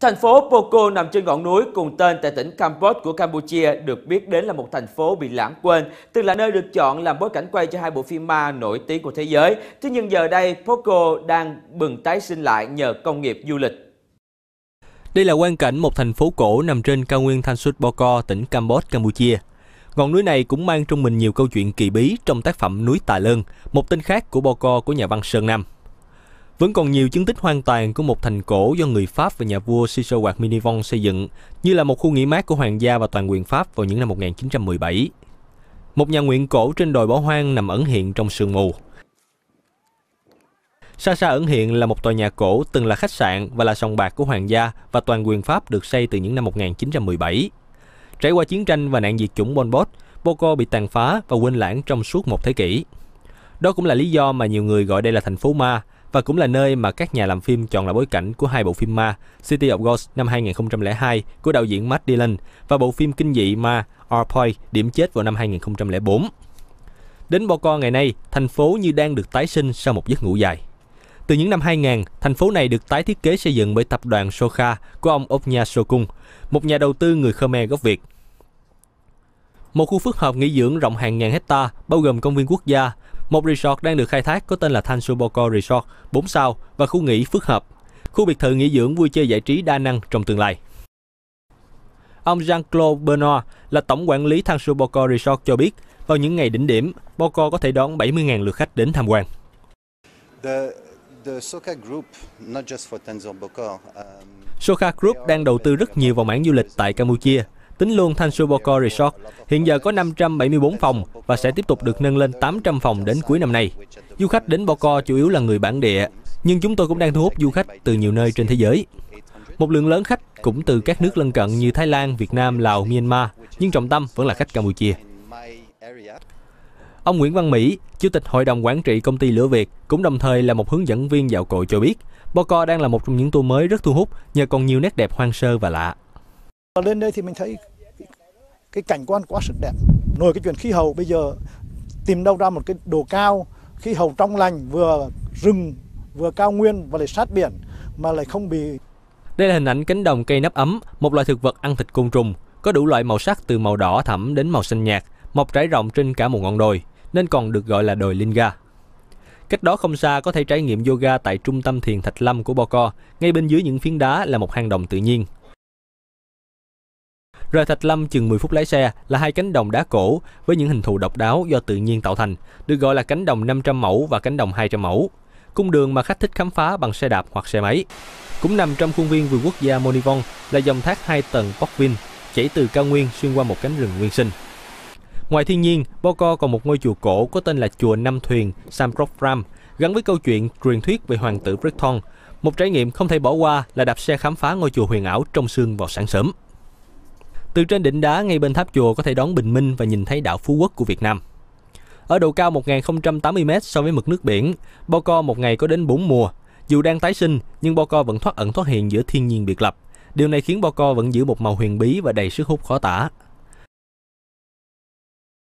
Thành phố Poco nằm trên ngọn núi cùng tên tại tỉnh Kampot của Campuchia được biết đến là một thành phố bị lãng quên, từng là nơi được chọn làm bối cảnh quay cho hai bộ phim ma nổi tiếng của thế giới. Thế nhưng giờ đây, Poco đang bừng tái sinh lại nhờ công nghiệp du lịch. Đây là quan cảnh một thành phố cổ nằm trên cao nguyên Thanh Sut Boko, tỉnh Kampot, Campuchia. Ngọn núi này cũng mang trong mình nhiều câu chuyện kỳ bí trong tác phẩm Núi Tà Lơn, một tên khác của Boko của nhà văn Sơn Nam. Vẫn còn nhiều chứng tích hoang tàn của một thành cổ do người Pháp và nhà vua Cesar Hoạt Minivon xây dựng, như là một khu nghỉ mát của hoàng gia và toàn quyền Pháp vào những năm 1917. Một nhà nguyện cổ trên đồi bỏ hoang nằm ẩn hiện trong sương mù. Xa xa ẩn hiện là một tòa nhà cổ từng là khách sạn và là sòng bạc của hoàng gia và toàn quyền Pháp được xây từ những năm 1917. Trải qua chiến tranh và nạn diệt chủng Pol Pot, Boko bị tàn phá và quên lãng trong suốt một thế kỷ. Đó cũng là lý do mà nhiều người gọi đây là thành phố ma, và cũng là nơi mà các nhà làm phim chọn là bối cảnh của hai bộ phim ma City of Ghosts năm 2002 của đạo diễn Matt Dillon và bộ phim kinh dị ma Arpoy điểm chết vào năm 2004. Đến Bo Co ngày nay, thành phố như đang được tái sinh sau một giấc ngủ dài. Từ những năm 2000, thành phố này được tái thiết kế xây dựng bởi tập đoàn Sokha của ông Opnya Sokung, một nhà đầu tư người Khmer gốc Việt. Một khu phức hợp nghỉ dưỡng rộng hàng ngàn hecta bao gồm công viên quốc gia, một resort đang được khai thác có tên là Thanh Tansuboko Resort 4 sao và khu nghỉ phức hợp, khu biệt thự nghỉ dưỡng vui chơi giải trí đa năng trong tương lai. Ông Jean-Claude Benoit là tổng quản lý Thanh Tansuboko Resort cho biết, vào những ngày đỉnh điểm, Boko có thể đón 70.000 lượt khách đến tham quan. The... Soka um, Group đang đầu tư rất nhiều vào mảng du lịch tại Campuchia Tính luôn thanh Tansuboco Resort, hiện giờ có 574 phòng và sẽ tiếp tục được nâng lên 800 phòng đến cuối năm nay. Du khách đến Boko chủ yếu là người bản địa, nhưng chúng tôi cũng đang thu hút du khách từ nhiều nơi trên thế giới. Một lượng lớn khách cũng từ các nước lân cận như Thái Lan, Việt Nam, Lào, Myanmar, nhưng trọng tâm vẫn là khách Campuchia. Ông Nguyễn Văn Mỹ, Chủ tịch Hội đồng Quản trị Công ty Lửa Việt, cũng đồng thời là một hướng dẫn viên dạo cội cho biết, Boko đang là một trong những tour mới rất thu hút nhờ còn nhiều nét đẹp hoang sơ và lạ. Và lên đây thì mình thấy cái cảnh quan quá sức đẹp. Nổi cái chuyện khí hậu bây giờ tìm đâu ra một cái đồ cao, khí hậu trong lành vừa rừng vừa cao nguyên và lại sát biển mà lại không bị. Đây là hình ảnh cánh đồng cây nắp ấm, một loại thực vật ăn thịt côn trùng, có đủ loại màu sắc từ màu đỏ thẫm đến màu xanh nhạt, mọc trải rộng trên cả một ngọn đồi, nên còn được gọi là đồi Linga. Cách đó không xa có thể trải nghiệm yoga tại trung tâm thiền Thạch Lâm của Bò Co, ngay bên dưới những phiến đá là một hang động tự nhiên. Rời Thạch Lâm chừng 10 phút lái xe là hai cánh đồng đá cổ với những hình thù độc đáo do tự nhiên tạo thành, được gọi là cánh đồng 500 mẫu và cánh đồng 200 mẫu. Cung đường mà khách thích khám phá bằng xe đạp hoặc xe máy. Cũng nằm trong khuôn viên vườn quốc gia Monivon là dòng thác hai tầng Pocvin chảy từ cao nguyên xuyên qua một cánh rừng nguyên sinh. Ngoài thiên nhiên, Boko còn một ngôi chùa cổ có tên là chùa Năm Thuyền Samprokram, gắn với câu chuyện truyền thuyết về hoàng tử Brickton. Một trải nghiệm không thể bỏ qua là đạp xe khám phá ngôi chùa huyền ảo trong sương vào sáng sớm. Từ trên đỉnh đá ngay bên tháp chùa có thể đón bình minh và nhìn thấy đảo Phú Quốc của Việt Nam. Ở độ cao 1080m so với mực nước biển, Bo Co một ngày có đến 4 mùa. Dù đang tái sinh, nhưng Bo Co vẫn thoát ẩn thoát hiện giữa thiên nhiên biệt lập. Điều này khiến Bo Co vẫn giữ một màu huyền bí và đầy sức hút khó tả.